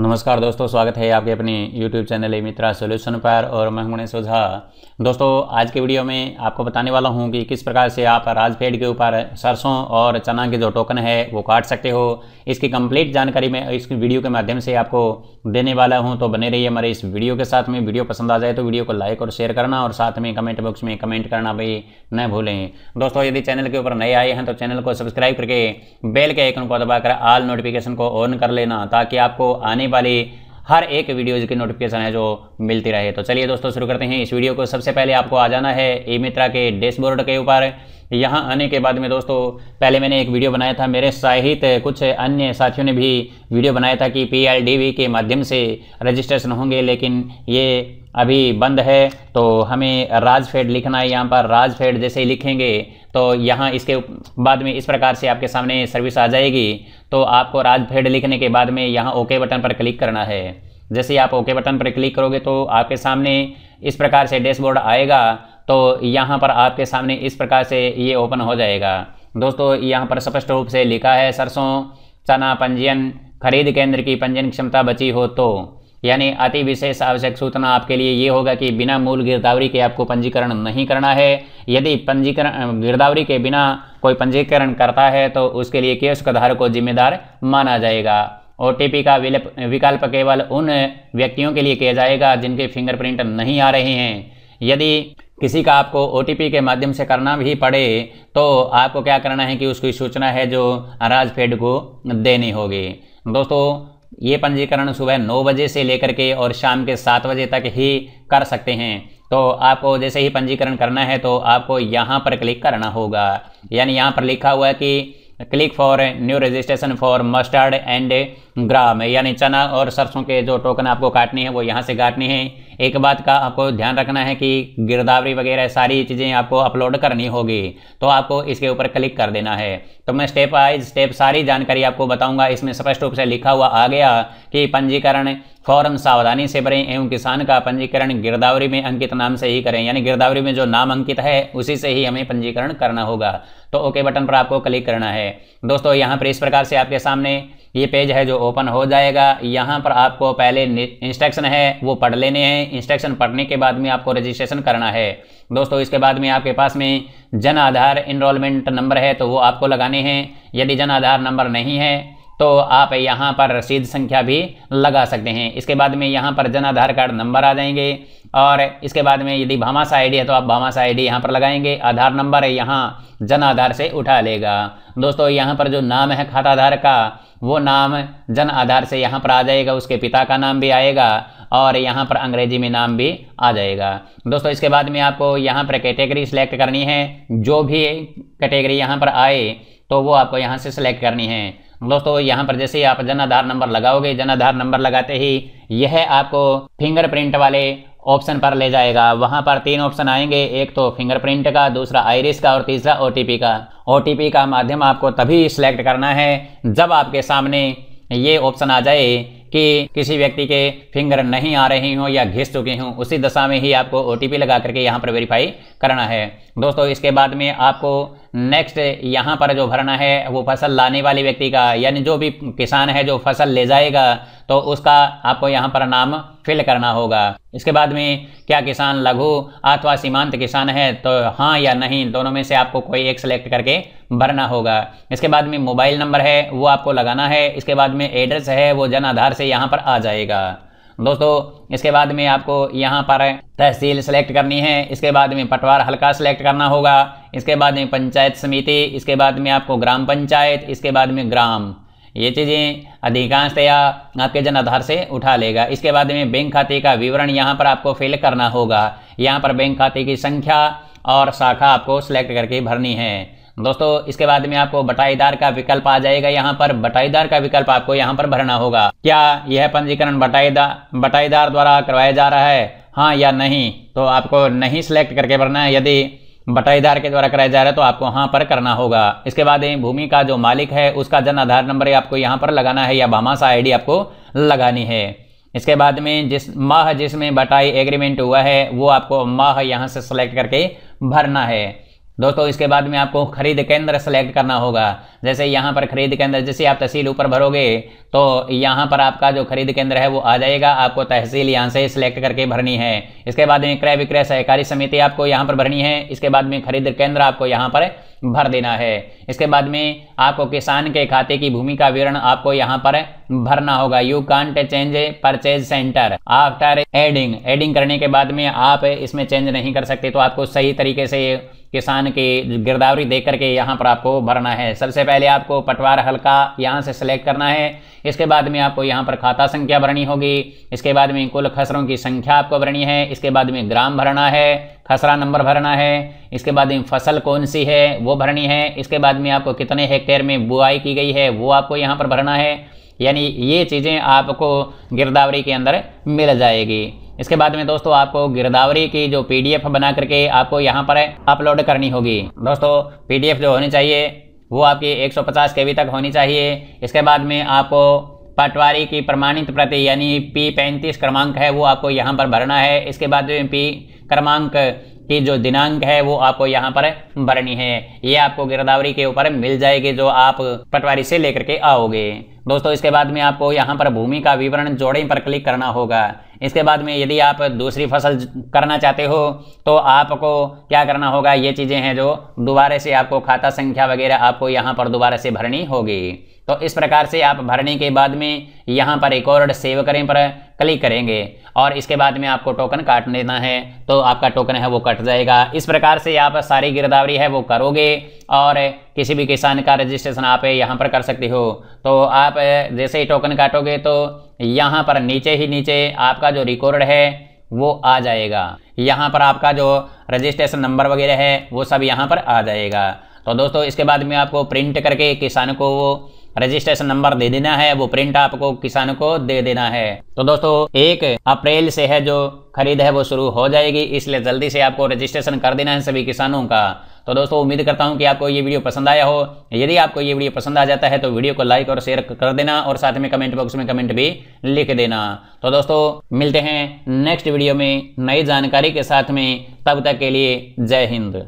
नमस्कार दोस्तों स्वागत है आपके अपने YouTube चैनल मित्रा सोल्यूशन पर और मैं हूं गणेश ओझा दोस्तों आज के वीडियो में आपको बताने वाला हूं कि किस प्रकार से आप राजफेड के ऊपर सरसों और चना के जो टोकन है वो काट सकते हो इसकी कंप्लीट जानकारी मैं इस वीडियो के माध्यम से आपको देने वाला हूँ तो बने रहिए हमारे इस वीडियो के साथ में वीडियो पसंद आ जाए तो वीडियो को लाइक और शेयर करना और साथ में कमेंट बॉक्स में कमेंट करना भी न भूलें दोस्तों यदि चैनल के ऊपर नए आए हैं तो चैनल को सब्सक्राइब करके बेल के आइकन को दबाकर आल नोटिफिकेशन को ऑन कर लेना ताकि आपको आने आने वाली हर एक वीडियोज़ की नोटिफिकेशन है जो मिलती रहे तो चलिए दोस्तों शुरू करते हैं इस वीडियो को सबसे पहले आपको आ जाना है ई मित्रा के डैशबोर्ड के ऊपर यहाँ आने के बाद में दोस्तों पहले मैंने एक वीडियो बनाया था मेरे सहित कुछ अन्य साथियों ने भी वीडियो बनाया था कि पी के माध्यम से रजिस्ट्रेशन होंगे लेकिन ये अभी बंद है तो हमें राजफेड लिखना है यहाँ पर राजफेड जैसे लिखेंगे तो यहाँ इसके बाद में इस प्रकार से आपके सामने सर्विस आ जाएगी तो आपको राज भेड़ लिखने के बाद में यहाँ ओके बटन पर क्लिक करना है जैसे आप ओके बटन पर क्लिक करोगे तो आपके सामने इस प्रकार से डैशबोर्ड आएगा तो यहाँ पर आपके सामने इस प्रकार से ये ओपन हो जाएगा दोस्तों यहाँ पर स्पष्ट रूप से लिखा है सरसों चना पंजीयन खरीद केंद्र की पंजीयन क्षमता बची हो तो यानी अति विशेष आवश्यक सूचना आपके लिए ये होगा कि बिना मूल गिरदावरी के आपको पंजीकरण नहीं करना है यदि पंजीकरण गिरदावरी के बिना कोई पंजीकरण करता है तो उसके लिए केस कधार को जिम्मेदार माना जाएगा ओ का विलप विकल्प केवल उन व्यक्तियों के लिए किया जाएगा जिनके फिंगरप्रिंट नहीं आ रहे हैं यदि किसी का आपको ओ के माध्यम से करना भी पड़े तो आपको क्या करना है कि उसकी सूचना है जो राज फेड को देनी होगी दोस्तों ये पंजीकरण सुबह नौ बजे से लेकर के और शाम के सात बजे तक ही कर सकते हैं तो आपको जैसे ही पंजीकरण करना है तो आपको यहाँ पर क्लिक करना होगा यानी यहाँ पर लिखा हुआ है कि click for new registration for mustard and gram यानी चना और सरसों के जो टोकन आपको काटनी है वो यहाँ से काटनी है एक बात का आपको ध्यान रखना है कि गिरदावरी वगैरह सारी चीज़ें आपको अपलोड करनी होगी तो आपको इसके ऊपर क्लिक कर देना है तो मैं स्टेप वाइज स्टेप सारी जानकारी आपको बताऊंगा इसमें स्पष्ट रूप से लिखा हुआ आ गया कि पंजीकरण फौरन सावधानी से भरें एवं किसान का पंजीकरण गिरदावरी में अंकित नाम से ही करें यानी गिरदावरी में जो नाम अंकित है उसी से ही हमें पंजीकरण करना होगा तो ओके बटन पर आपको क्लिक करना है दोस्तों यहाँ पर इस प्रकार से आपके सामने ये पेज है जो ओपन हो जाएगा यहाँ पर आपको पहले इंस्ट्रक्शन है वो पढ़ लेने हैं इंस्ट्रक्शन पढ़ने के बाद में आपको रजिस्ट्रेशन करना है दोस्तों इसके बाद में आपके पास में जन आधार इनरोलमेंट नंबर है तो वो आपको लगाने हैं यदि जन आधार नंबर नहीं है तो आप यहाँ पर रसीद संख्या भी लगा सकते हैं इसके बाद में यहाँ पर जन आधार कार्ड नंबर आ जाएंगे और इसके बाद में यदि भामाशा आई है तो आप भामाशा डी यहाँ पर लगाएंगे आधार नंबर यहाँ जन आधार से उठा लेगा दोस्तों यहाँ पर जो नाम है खाता आधार का वो नाम जन आधार से यहाँ पर आ जाएगा उसके पिता का नाम भी आएगा और यहाँ पर अंग्रेजी में नाम भी आ जाएगा दोस्तों इसके बाद में आपको यहाँ पर कैटेगरी सिलेक्ट करनी है जो भी कैटेगरी यहाँ पर आए तो वो आपको यहाँ से सिलेक्ट करनी है दोस्तों यहाँ पर जैसे ही आप जन आधार नंबर लगाओगे जन आधार नंबर लगाते ही यह आपको फिंगरप्रिंट वाले ऑप्शन पर ले जाएगा वहाँ पर तीन ऑप्शन आएंगे एक तो फिंगरप्रिंट का दूसरा आयरिस का और तीसरा ओ का ओ का माध्यम आपको तभी सिलेक्ट करना है जब आपके सामने ये ऑप्शन आ जाए कि किसी व्यक्ति के फिंगर नहीं आ रही हों या घिस चुकी हों उसी दशा में ही आपको ओ लगा करके यहाँ पर वेरीफाई करना है दोस्तों इसके बाद में आपको नेक्स्ट यहाँ पर जो भरना है वो फसल लाने वाले व्यक्ति का यानी जो भी किसान है जो फसल ले जाएगा तो उसका आपको यहाँ पर नाम फिल करना होगा इसके बाद में क्या किसान लघु अथवा सीमांत किसान है तो हाँ या नहीं दोनों में से आपको कोई एक सेलेक्ट करके भरना होगा इसके बाद में मोबाइल नंबर है वो आपको लगाना है इसके बाद में एड्रेस है वो जन आधार से यहाँ पर आ जाएगा दोस्तों इसके बाद में आपको यहाँ पर तहसील सेलेक्ट करनी है इसके बाद में पटवार हल्का सेलेक्ट करना होगा इसके बाद में पंचायत समिति इसके बाद में आपको ग्राम पंचायत इसके बाद में ग्राम ये चीज़ें अधिकांशतया आपके जन आधार से उठा लेगा इसके बाद में बैंक खाते का विवरण यहाँ पर आपको फिल करना होगा यहाँ पर बैंक खाते की संख्या और शाखा आपको सिलेक्ट करके भरनी है दोस्तों इसके बाद में आपको बटाईदार का विकल्प आ जाएगा यहाँ पर बटाईदार का विकल्प आपको यहाँ पर भरना होगा क्या यह पंजीकरण बटाईदार बटाईदार द्वारा करवाया जा रहा है हाँ या नहीं तो आपको नहीं सिलेक्ट करके भरना है यदि बटाईदार के द्वारा कराया जा रहा है तो आपको यहाँ पर करना होगा इसके बाद भूमि का जो मालिक है उसका जन आधार नंबर आपको यहाँ पर लगाना है या भामाशा आईडी आपको लगानी है इसके बाद में जिस माह जिसमें बटाई एग्रीमेंट हुआ है वो आपको माह यहाँ से सेलेक्ट करके भरना है दोस्तों इसके बाद में आपको खरीद केंद्र सेलेक्ट करना होगा जैसे यहाँ पर खरीद केंद्र जैसे आप तहसील ऊपर भरोगे तो यहाँ पर आपका जो खरीद केंद्र है वो आ जाएगा आपको तहसील यहाँ से सिलेक्ट करके भरनी है इसके बाद में क्रय विक्रय सहकारी समिति आपको यहाँ पर भरनी है इसके बाद में खरीद केंद्र आपको यहाँ पर भर देना है इसके बाद में आपको किसान के खाते की भूमि का विवरण आपको यहाँ पर भरना होगा you can't change purchase centre after adding adding करने के बाद में आप इसमें चेंज नहीं कर सकते तो आपको सही तरीके से किसान की गिरदावरी देख करके यहाँ पर आपको भरना है सबसे पहले आपको पटवार हल्का यहाँ से सिलेक्ट करना है इसके बाद में आपको यहाँ पर खाता संख्या भरनी होगी इसके बाद में कुल खसरों की संख्या आपको भरनी है इसके बाद में ग्राम भरना है खसरा नंबर भरना है इसके बाद में फसल कौन सी है वो भरनी है इसके बाद में आपको कितने हेक्टेयर में बुआई की गई है वो आपको यहाँ पर भरना है यानी ये चीज़ें आपको गिरदावरी के अंदर मिल जाएगी इसके बाद में दोस्तों आपको गिरदावरी की जो पीडीएफ बना करके आपको यहाँ पर अपलोड करनी होगी दोस्तों पीडीएफ जो होनी चाहिए वो आपकी 150 केवी तक होनी चाहिए इसके बाद में आपको पटवारी की प्रमाणित प्रति यानी पी पैंतीस क्रमांक है वो आपको यहाँ पर भरना है इसके बाद में पी क्रमांक की जो दिनांक है वो आपको यहाँ पर भरनी है ये आपको गिरदावरी के ऊपर मिल जाएगी जो आप पटवारी से लेकर के आओगे दोस्तों इसके बाद में आपको यहाँ पर भूमि का विवरण जोड़े पर क्लिक करना होगा इसके बाद में यदि आप दूसरी फसल करना चाहते हो तो आपको क्या करना होगा ये चीज़ें हैं जो दोबारा से आपको खाता संख्या वगैरह आपको यहाँ पर दोबारा से भरनी होगी तो इस प्रकार से आप भरने के बाद में यहाँ पर रिकॉर्ड सेव करें पर क्लिक करेंगे और इसके बाद में आपको टोकन काट लेना है तो आपका टोकन है वो कट कट जाएगा इस प्रकार से आप सारी गिरदावरी है वो करोगे और किसी भी किसान का रजिस्ट्रेशन आप यहाँ पर कर सकते हो तो आप जैसे ही टोकन काटोगे तो यहाँ पर नीचे ही नीचे आपका जो रिकॉर्ड है वो आ जाएगा यहाँ पर आपका जो रजिस्ट्रेशन नंबर वगैरह है वो सब यहाँ पर आ जाएगा तो दोस्तों इसके बाद में आपको प्रिंट करके किसान को वो रजिस्ट्रेशन नंबर दे देना है वो प्रिंट आपको किसान को दे देना है तो दोस्तों एक अप्रैल से है जो खरीद है वो शुरू हो जाएगी इसलिए जल्दी से आपको रजिस्ट्रेशन कर देना है सभी किसानों का तो दोस्तों उम्मीद करता हूं कि आपको ये वीडियो पसंद आया हो यदि आपको ये वीडियो पसंद आ जाता है तो वीडियो को लाइक और शेयर कर देना और साथ में कमेंट बॉक्स में कमेंट भी लिख देना तो दोस्तों मिलते हैं नेक्स्ट वीडियो में नई जानकारी के साथ में तब तक के लिए जय हिंद